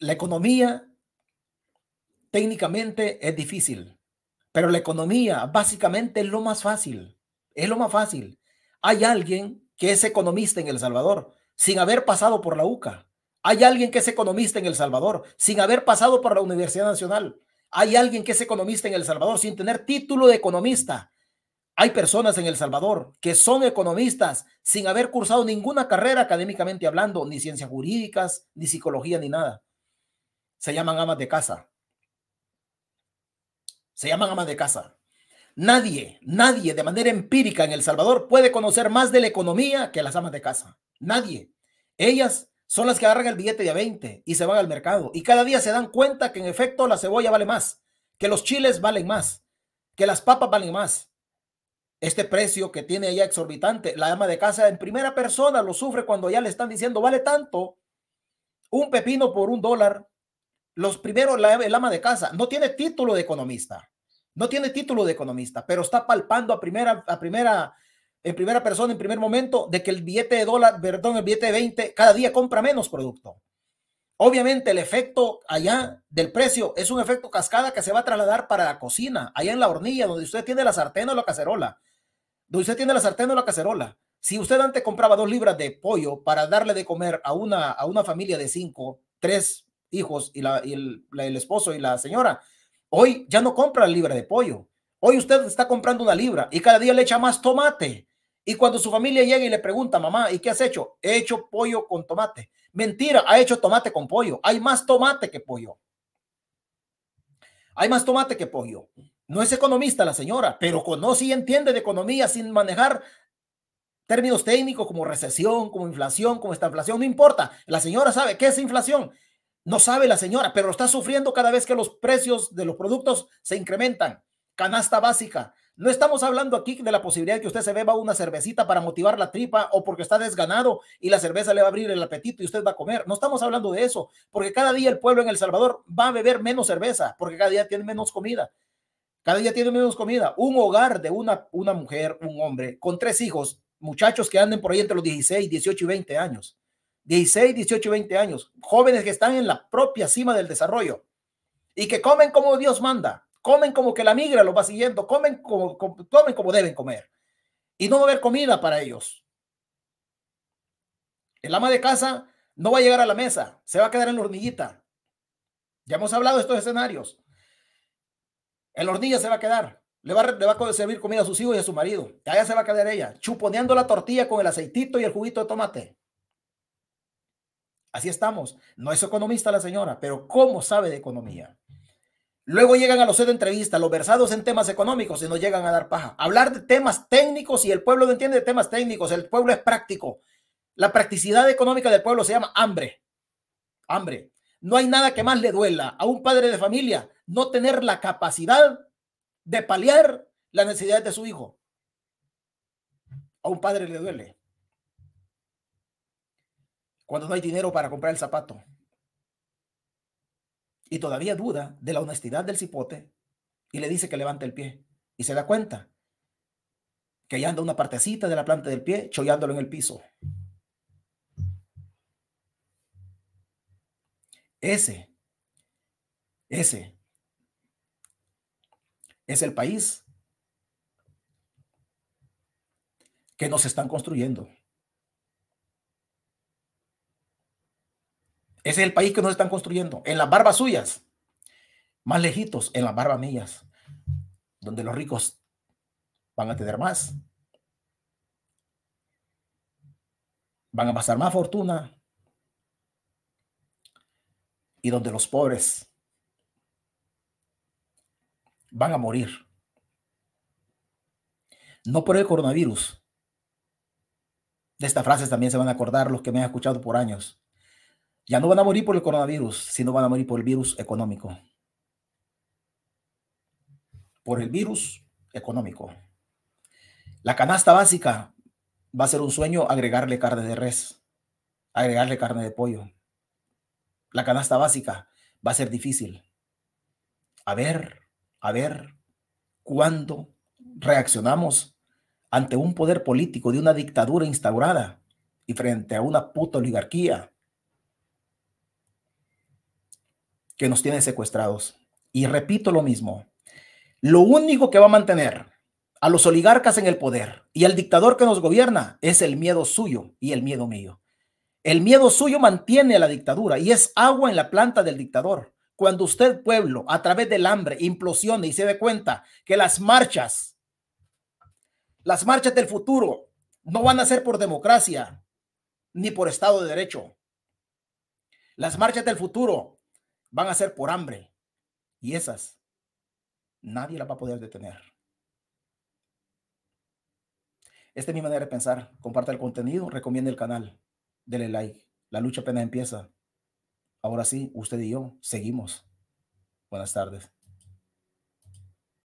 La economía técnicamente es difícil, pero la economía básicamente es lo más fácil. Es lo más fácil. Hay alguien que es economista en El Salvador sin haber pasado por la UCA. Hay alguien que es economista en El Salvador sin haber pasado por la Universidad Nacional. Hay alguien que es economista en El Salvador sin tener título de economista. Hay personas en El Salvador que son economistas sin haber cursado ninguna carrera académicamente hablando, ni ciencias jurídicas, ni psicología, ni nada. Se llaman amas de casa. Se llaman amas de casa. Nadie, nadie de manera empírica en El Salvador puede conocer más de la economía que las amas de casa. Nadie. Ellas son las que agarran el billete de 20 y se van al mercado. Y cada día se dan cuenta que en efecto la cebolla vale más, que los chiles valen más, que las papas valen más. Este precio que tiene ella exorbitante, la ama de casa en primera persona lo sufre cuando ya le están diciendo vale tanto un pepino por un dólar. Los primeros, la, ama de casa no tiene título de economista, no tiene título de economista, pero está palpando a primera, a primera en primera persona, en primer momento, de que el billete de dólar, perdón, el billete de 20, cada día compra menos producto. Obviamente el efecto allá del precio es un efecto cascada que se va a trasladar para la cocina, allá en la hornilla, donde usted tiene la sartén o la cacerola. Donde usted tiene la sartén o la cacerola. Si usted antes compraba dos libras de pollo para darle de comer a una, a una familia de cinco, tres hijos y, el, el, esposo y la señora, hoy ya no compra la libra de pollo. Hoy usted está comprando una libra y cada día le echa más tomate y cuando su familia llega y le pregunta, mamá, ¿y qué has hecho? He hecho pollo con tomate. Mentira, ha hecho tomate con pollo. Hay más tomate que pollo. Hay más tomate que pollo. No es economista la señora, pero conoce y entiende de economía sin manejar términos técnicos como recesión, como inflación, como esta inflación. No importa. La señora sabe qué es inflación. No sabe la señora, pero está sufriendo cada vez que los precios de los productos se incrementan. Canasta básica, no estamos hablando aquí de la posibilidad de que usted se beba una cervecita para motivar la tripa o porque está desganado y la cerveza le va a abrir el apetito y usted va a comer. No estamos hablando de eso, porque cada día el pueblo en El Salvador va a beber menos cerveza, porque cada día tiene menos comida. Cada día tiene menos comida. Un hogar de una, una mujer, un hombre, con tres hijos, muchachos que anden por ahí entre los 16, 18 y 20 años. 16, 18 y 20 años. Jóvenes que están en la propia cima del desarrollo y que comen como Dios manda comen como que la migra los va siguiendo, comen como, como deben comer. Y no va a haber comida para ellos. El ama de casa no va a llegar a la mesa, se va a quedar en la hornillita. Ya hemos hablado de estos escenarios. el hornilla se va a quedar. Le va, le va a servir comida a sus hijos y a su marido. Allá se va a quedar ella, chuponeando la tortilla con el aceitito y el juguito de tomate. Así estamos. No es economista la señora, pero ¿cómo sabe de economía? Luego llegan a los sedes de entrevistas, los versados en temas económicos y nos llegan a dar paja. Hablar de temas técnicos y el pueblo no entiende de temas técnicos, el pueblo es práctico. La practicidad económica del pueblo se llama hambre. Hambre. No hay nada que más le duela a un padre de familia no tener la capacidad de paliar las necesidades de su hijo. A un padre le duele. Cuando no hay dinero para comprar el zapato y todavía duda de la honestidad del cipote y le dice que levante el pie. Y se da cuenta que ya anda una partecita de la planta del pie chollándolo en el piso. Ese, ese es el país que nos están construyendo. Ese es el país que nos están construyendo. En las barbas suyas, más lejitos, en las barbas mías, donde los ricos van a tener más, van a pasar más fortuna y donde los pobres van a morir. No por el coronavirus. De estas frases también se van a acordar los que me han escuchado por años. Ya no van a morir por el coronavirus, sino van a morir por el virus económico. Por el virus económico. La canasta básica va a ser un sueño agregarle carne de res, agregarle carne de pollo. La canasta básica va a ser difícil. A ver, a ver, ¿cuándo reaccionamos ante un poder político de una dictadura instaurada y frente a una puta oligarquía que nos tiene secuestrados. Y repito lo mismo, lo único que va a mantener a los oligarcas en el poder y al dictador que nos gobierna es el miedo suyo y el miedo mío. El miedo suyo mantiene a la dictadura y es agua en la planta del dictador. Cuando usted, pueblo, a través del hambre, implosione y se dé cuenta que las marchas, las marchas del futuro, no van a ser por democracia ni por Estado de Derecho. Las marchas del futuro van a ser por hambre. Y esas nadie las va a poder detener. Esta es mi manera de pensar. Comparte el contenido, Recomienda el canal, dele like. La lucha apenas empieza. Ahora sí, usted y yo seguimos. Buenas tardes.